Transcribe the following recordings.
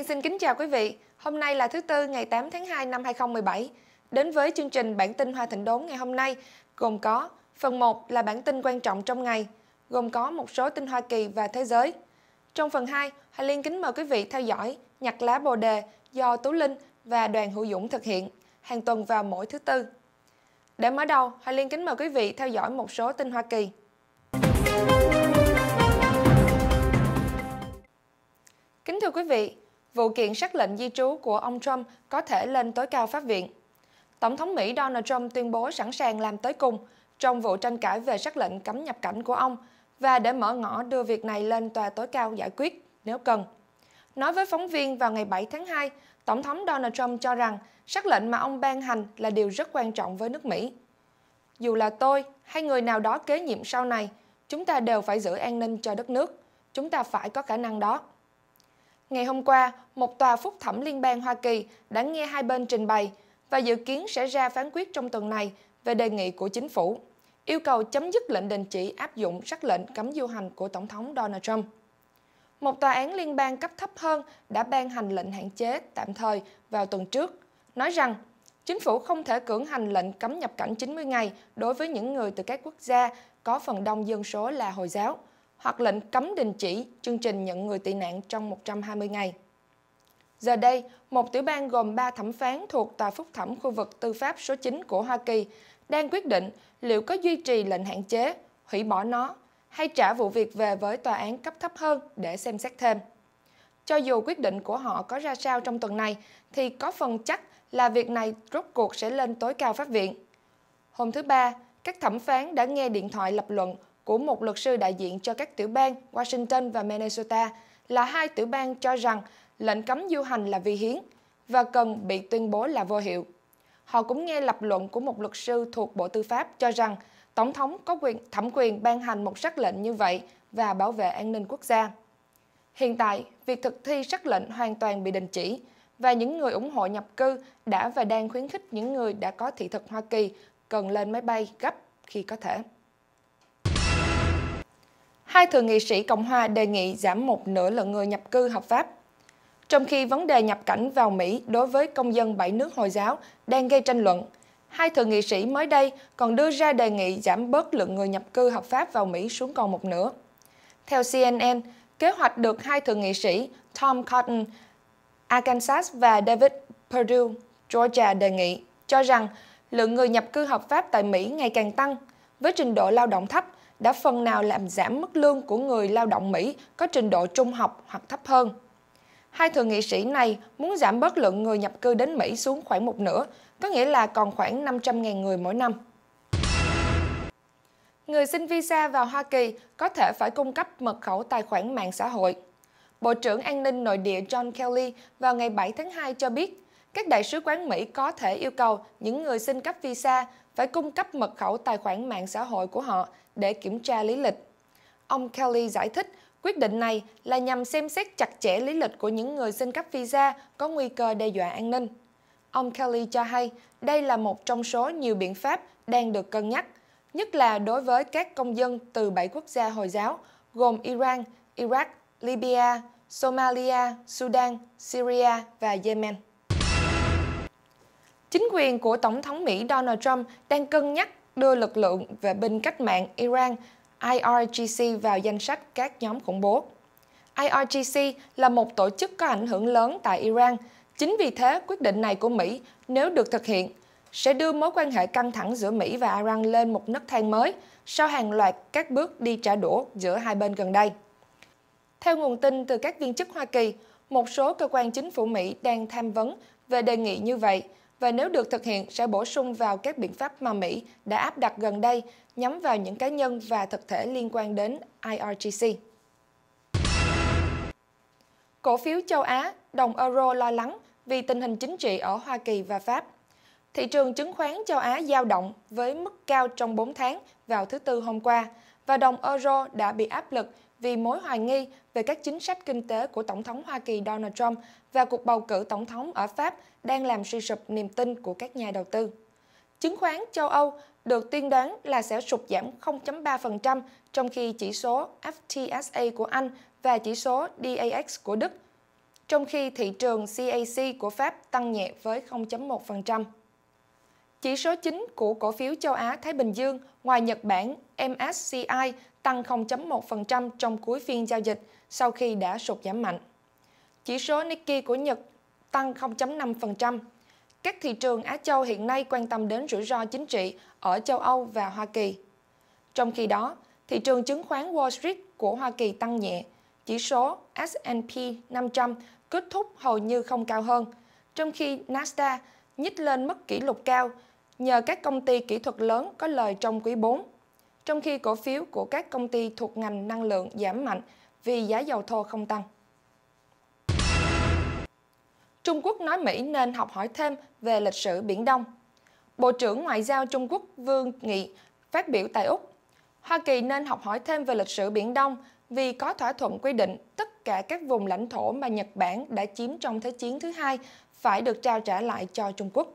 Duyên xin kính chào quý vị. Hôm nay là thứ Tư ngày 8 tháng 2 năm 2017. Đến với chương trình bản tin Hoa Thịnh Đốn ngày hôm nay, gồm có phần 1 là bản tin quan trọng trong ngày, gồm có một số tin Hoa Kỳ và thế giới. Trong phần 2, Hà Liên kính mời quý vị theo dõi Nhặt lá bồ đề do Tú Linh và đoàn Hữu Dũng thực hiện, hàng tuần vào mỗi thứ Tư. Để mở đầu, Hà Liên kính mời quý vị theo dõi một số tin Hoa Kỳ. Kính thưa quý vị, vụ kiện sắc lệnh di trú của ông Trump có thể lên tối cao pháp viện. Tổng thống Mỹ Donald Trump tuyên bố sẵn sàng làm tới cùng trong vụ tranh cãi về sắc lệnh cấm nhập cảnh của ông và để mở ngõ đưa việc này lên tòa tối cao giải quyết nếu cần. Nói với phóng viên vào ngày 7 tháng 2, Tổng thống Donald Trump cho rằng sắc lệnh mà ông ban hành là điều rất quan trọng với nước Mỹ. Dù là tôi hay người nào đó kế nhiệm sau này, chúng ta đều phải giữ an ninh cho đất nước. Chúng ta phải có khả năng đó. Ngày hôm qua, một tòa phúc thẩm liên bang Hoa Kỳ đã nghe hai bên trình bày và dự kiến sẽ ra phán quyết trong tuần này về đề nghị của chính phủ, yêu cầu chấm dứt lệnh đình chỉ áp dụng sắc lệnh cấm du hành của Tổng thống Donald Trump. Một tòa án liên bang cấp thấp hơn đã ban hành lệnh hạn chế tạm thời vào tuần trước, nói rằng chính phủ không thể cưỡng hành lệnh cấm nhập cảnh 90 ngày đối với những người từ các quốc gia có phần đông dân số là Hồi giáo – hoặc lệnh cấm đình chỉ chương trình nhận người tị nạn trong 120 ngày. Giờ đây, một tiểu bang gồm 3 thẩm phán thuộc Tòa Phúc thẩm khu vực tư pháp số 9 của Hoa Kỳ đang quyết định liệu có duy trì lệnh hạn chế, hủy bỏ nó hay trả vụ việc về với tòa án cấp thấp hơn để xem xét thêm. Cho dù quyết định của họ có ra sao trong tuần này, thì có phần chắc là việc này rốt cuộc sẽ lên tối cao pháp viện. Hôm thứ Ba, các thẩm phán đã nghe điện thoại lập luận của một luật sư đại diện cho các tiểu bang Washington và Minnesota là hai tiểu bang cho rằng lệnh cấm du hành là vi hiến và cần bị tuyên bố là vô hiệu. Họ cũng nghe lập luận của một luật sư thuộc Bộ Tư pháp cho rằng Tổng thống có quyền thẩm quyền ban hành một sắc lệnh như vậy và bảo vệ an ninh quốc gia. Hiện tại, việc thực thi sắc lệnh hoàn toàn bị đình chỉ và những người ủng hộ nhập cư đã và đang khuyến khích những người đã có thị thực Hoa Kỳ cần lên máy bay gấp khi có thể hai thượng nghị sĩ Cộng hòa đề nghị giảm một nửa lượng người nhập cư hợp pháp. Trong khi vấn đề nhập cảnh vào Mỹ đối với công dân bảy nước Hồi giáo đang gây tranh luận, hai thượng nghị sĩ mới đây còn đưa ra đề nghị giảm bớt lượng người nhập cư hợp pháp vào Mỹ xuống còn một nửa. Theo CNN, kế hoạch được hai thượng nghị sĩ Tom Cotton, Arkansas và David Perdue, Georgia đề nghị, cho rằng lượng người nhập cư hợp pháp tại Mỹ ngày càng tăng, với trình độ lao động thấp – đã phần nào làm giảm mức lương của người lao động Mỹ có trình độ trung học hoặc thấp hơn. Hai thượng nghị sĩ này muốn giảm bớt lượng người nhập cư đến Mỹ xuống khoảng một nửa, có nghĩa là còn khoảng 500.000 người mỗi năm. Người xin visa vào Hoa Kỳ có thể phải cung cấp mật khẩu tài khoản mạng xã hội. Bộ trưởng An ninh Nội địa John Kelly vào ngày 7 tháng 2 cho biết, các đại sứ quán Mỹ có thể yêu cầu những người xin cấp visa phải cung cấp mật khẩu tài khoản mạng xã hội của họ để kiểm tra lý lịch. Ông Kelly giải thích quyết định này là nhằm xem xét chặt chẽ lý lịch của những người xin cấp visa có nguy cơ đe dọa an ninh. Ông Kelly cho hay đây là một trong số nhiều biện pháp đang được cân nhắc, nhất là đối với các công dân từ 7 quốc gia Hồi giáo gồm Iran, Iraq, Libya, Somalia, Sudan, Syria và Yemen. Chính quyền của Tổng thống Mỹ Donald Trump đang cân nhắc đưa lực lượng vệ binh cách mạng Iran IRGC vào danh sách các nhóm khủng bố. IRGC là một tổ chức có ảnh hưởng lớn tại Iran. Chính vì thế, quyết định này của Mỹ, nếu được thực hiện, sẽ đưa mối quan hệ căng thẳng giữa Mỹ và Iran lên một nấc thang mới sau hàng loạt các bước đi trả đũa giữa hai bên gần đây. Theo nguồn tin từ các viên chức Hoa Kỳ, một số cơ quan chính phủ Mỹ đang tham vấn về đề nghị như vậy và nếu được thực hiện sẽ bổ sung vào các biện pháp mà Mỹ đã áp đặt gần đây nhắm vào những cá nhân và thực thể liên quan đến IRGC. Cổ phiếu châu Á, đồng euro lo lắng vì tình hình chính trị ở Hoa Kỳ và Pháp. Thị trường chứng khoán châu Á dao động với mức cao trong 4 tháng vào thứ Tư hôm qua – và đồng euro đã bị áp lực vì mối hoài nghi về các chính sách kinh tế của Tổng thống Hoa Kỳ Donald Trump và cuộc bầu cử tổng thống ở Pháp đang làm suy sụp niềm tin của các nhà đầu tư. Chứng khoán châu Âu được tiên đoán là sẽ sụt giảm 0.3% trong khi chỉ số FTSE của Anh và chỉ số DAX của Đức, trong khi thị trường CAC của Pháp tăng nhẹ với 0.1%. Chỉ số chính của cổ phiếu châu Á-Thái Bình Dương ngoài Nhật Bản MSCI tăng 0.1% trong cuối phiên giao dịch sau khi đã sụt giảm mạnh. Chỉ số Nikkei của Nhật tăng 0.5%. Các thị trường Á Châu hiện nay quan tâm đến rủi ro chính trị ở châu Âu và Hoa Kỳ. Trong khi đó, thị trường chứng khoán Wall Street của Hoa Kỳ tăng nhẹ, chỉ số S&P 500 kết thúc hầu như không cao hơn, trong khi Nasdaq nhích lên mức kỷ lục cao nhờ các công ty kỹ thuật lớn có lời trong quý 4, trong khi cổ phiếu của các công ty thuộc ngành năng lượng giảm mạnh vì giá dầu thô không tăng. Trung Quốc nói Mỹ nên học hỏi thêm về lịch sử Biển Đông. Bộ trưởng Ngoại giao Trung Quốc Vương Nghị phát biểu tại Úc, Hoa Kỳ nên học hỏi thêm về lịch sử Biển Đông vì có thỏa thuận quy định tất cả các vùng lãnh thổ mà Nhật Bản đã chiếm trong Thế chiến thứ hai phải được trao trả lại cho Trung Quốc.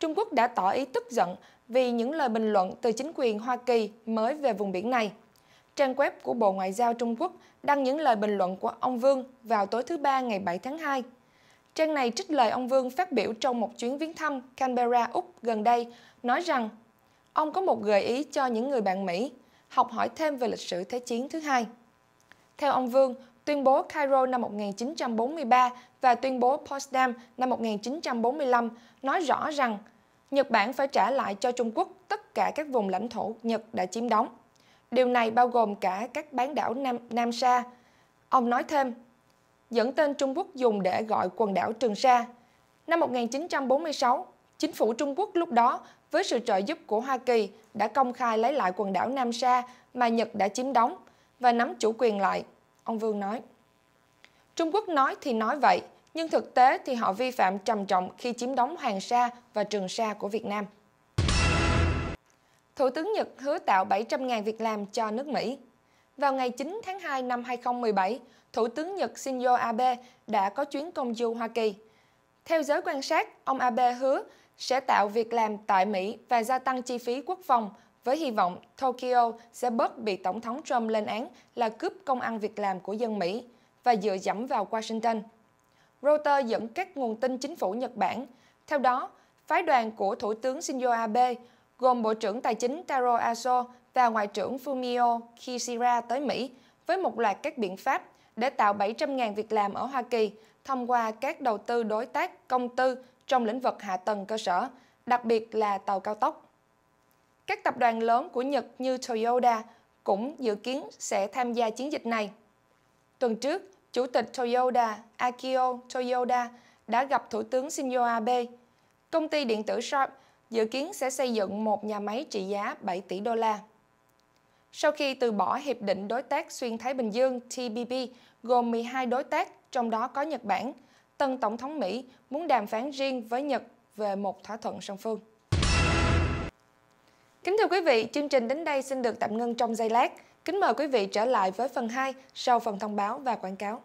Trung Quốc đã tỏ ý tức giận vì những lời bình luận từ chính quyền Hoa Kỳ mới về vùng biển này. Trang web của Bộ Ngoại giao Trung Quốc đăng những lời bình luận của ông Vương vào tối thứ Ba ngày 7 tháng 2. Trang này trích lời ông Vương phát biểu trong một chuyến viếng thăm Canberra, Úc gần đây, nói rằng ông có một gợi ý cho những người bạn Mỹ học hỏi thêm về lịch sử Thế chiến thứ hai. Theo ông Vương, tuyên bố Cairo năm 1943 và tuyên bố Potsdam năm 1945 nói rõ rằng Nhật Bản phải trả lại cho Trung Quốc tất cả các vùng lãnh thổ Nhật đã chiếm đóng. Điều này bao gồm cả các bán đảo Nam, Nam Sa. Ông nói thêm, dẫn tên Trung Quốc dùng để gọi quần đảo Trường Sa. Năm 1946, chính phủ Trung Quốc lúc đó với sự trợ giúp của Hoa Kỳ đã công khai lấy lại quần đảo Nam Sa mà Nhật đã chiếm đóng và nắm chủ quyền lại ông Vương nói. Trung Quốc nói thì nói vậy, nhưng thực tế thì họ vi phạm trầm trọng khi chiếm đóng Hoàng Sa và Trường Sa của Việt Nam. Thủ tướng Nhật hứa tạo 700.000 việc làm cho nước Mỹ. Vào ngày 9 tháng 2 năm 2017, Thủ tướng Nhật Shinzo Abe đã có chuyến công du Hoa Kỳ. Theo giới quan sát, ông Abe hứa sẽ tạo việc làm tại Mỹ và gia tăng chi phí quốc phòng với hy vọng Tokyo sẽ bớt bị Tổng thống Trump lên án là cướp công ăn việc làm của dân Mỹ và dựa dẫm vào Washington. Reuters dẫn các nguồn tin chính phủ Nhật Bản. Theo đó, phái đoàn của Thủ tướng Shinzo Abe gồm Bộ trưởng Tài chính Taro Aso và Ngoại trưởng Fumio Kishida tới Mỹ với một loạt các biện pháp để tạo 700.000 việc làm ở Hoa Kỳ thông qua các đầu tư đối tác công tư trong lĩnh vực hạ tầng cơ sở, đặc biệt là tàu cao tốc. Các tập đoàn lớn của Nhật như Toyota cũng dự kiến sẽ tham gia chiến dịch này. Tuần trước, Chủ tịch Toyota Akio Toyoda đã gặp Thủ tướng Shinzo Abe. Công ty điện tử Sharp dự kiến sẽ xây dựng một nhà máy trị giá 7 tỷ đô la. Sau khi từ bỏ Hiệp định Đối tác Xuyên Thái Bình Dương TPP gồm 12 đối tác, trong đó có Nhật Bản, tân Tổng thống Mỹ muốn đàm phán riêng với Nhật về một thỏa thuận song phương. Kính thưa quý vị, chương trình đến đây xin được tạm ngưng trong giây lát. Kính mời quý vị trở lại với phần 2 sau phần thông báo và quảng cáo.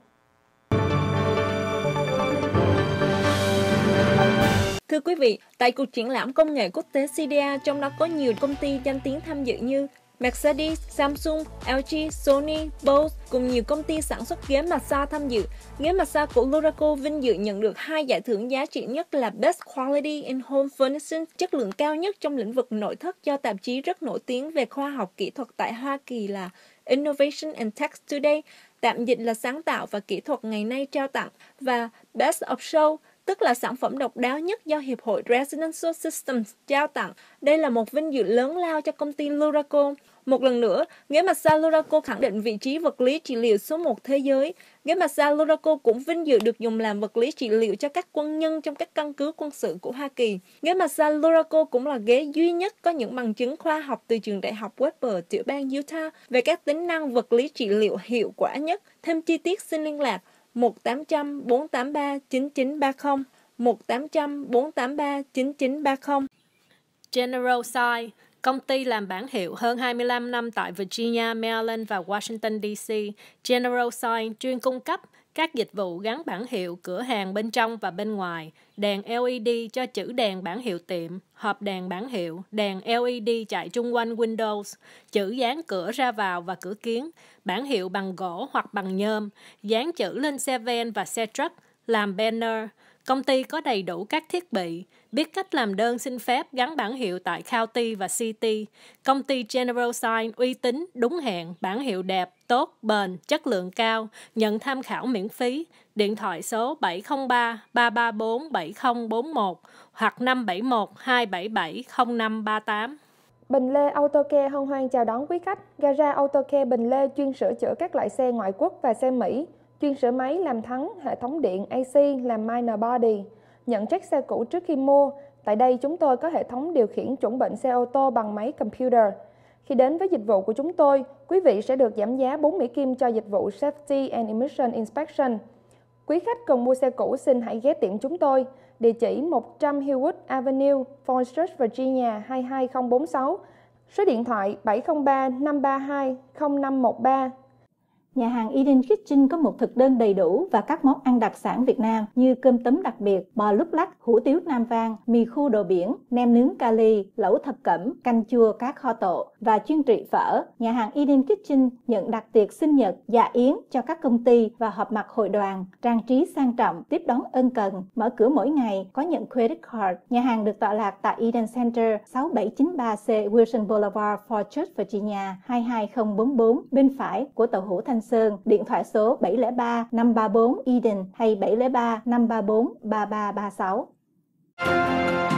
Thưa quý vị, tại cuộc triển lãm công nghệ quốc tế CDA trong đó có nhiều công ty danh tiếng tham dự như Mercedes, Samsung, LG, Sony, Bose cùng nhiều công ty sản xuất ghế massage tham dự. Ghế massage của Luraco vinh dự nhận được hai giải thưởng giá trị nhất là Best Quality in Home Furnishing, chất lượng cao nhất trong lĩnh vực nội thất do tạp chí rất nổi tiếng về khoa học kỹ thuật tại Hoa Kỳ là Innovation and Tech Today, tạm dịch là sáng tạo và kỹ thuật ngày nay trao tặng, và Best of Show, tức là sản phẩm độc đáo nhất do Hiệp hội Residential Systems trao tặng. Đây là một vinh dự lớn lao cho công ty Luraco. Một lần nữa, ghế massage Luraco khẳng định vị trí vật lý trị liệu số 1 thế giới. Ghế massage Luraco cũng vinh dự được dùng làm vật lý trị liệu cho các quân nhân trong các căn cứ quân sự của Hoa Kỳ. Ghế massage Luraco cũng là ghế duy nhất có những bằng chứng khoa học từ trường đại học Weber tiểu bang Utah về các tính năng vật lý trị liệu hiệu quả nhất. Thêm chi tiết xin liên lạc 1800 483 9930 1800 483 9930 General Sai Công ty làm bản hiệu hơn 25 năm tại Virginia, Maryland và Washington DC, General Sign chuyên cung cấp các dịch vụ gắn bản hiệu cửa hàng bên trong và bên ngoài, đèn LED cho chữ đèn bản hiệu tiệm, hộp đèn bản hiệu, đèn LED chạy chung quanh Windows, chữ dán cửa ra vào và cửa kiến, bản hiệu bằng gỗ hoặc bằng nhôm, dán chữ lên xe van và xe truck, làm banner. Công ty có đầy đủ các thiết bị, biết cách làm đơn xin phép gắn bản hiệu tại county và city. Công ty General Sign uy tín, đúng hẹn, bản hiệu đẹp, tốt, bền, chất lượng cao, nhận tham khảo miễn phí. Điện thoại số 703 334 7041 hoặc 571 277 0538. Bình Lê Auto Care hân hoan chào đón quý khách. Gara Care Bình Lê chuyên sửa chữa các loại xe ngoại quốc và xe Mỹ, chuyên sửa máy làm thắng, hệ thống điện AC làm minor body nhận check xe cũ trước khi mua. Tại đây chúng tôi có hệ thống điều khiển chuẩn bệnh xe ô tô bằng máy computer. Khi đến với dịch vụ của chúng tôi, quý vị sẽ được giảm giá 4 Mỹ Kim cho dịch vụ Safety and Emission Inspection. Quý khách cần mua xe cũ xin hãy ghé tiệm chúng tôi, địa chỉ 100 Hewitt Avenue, Falls Church, Virginia 22046, số điện thoại 703 532 0513. Nhà hàng Eden Kitchen có một thực đơn đầy đủ và các món ăn đặc sản Việt Nam như cơm tấm đặc biệt, bò lúc lách, hủ tiếu Nam Vang, mì khô đồ biển, nem nướng kali, lẩu thập cẩm, canh chua cá kho tộ và chuyên trị phở. Nhà hàng Eden Kitchen nhận đặt tiệc sinh nhật, dạ yến cho các công ty và họp mặt hội đoàn, trang trí sang trọng, tiếp đón ân cần, mở cửa mỗi ngày, có nhận credit card. Nhà hàng được tọa lạc tại Eden Center 6793C Wilson Boulevard, Fort Church, Virginia 22044, bên phải của tàu hủ Thanh Sơn, điện thoại số 703 534 Eden hay 703 534 3336.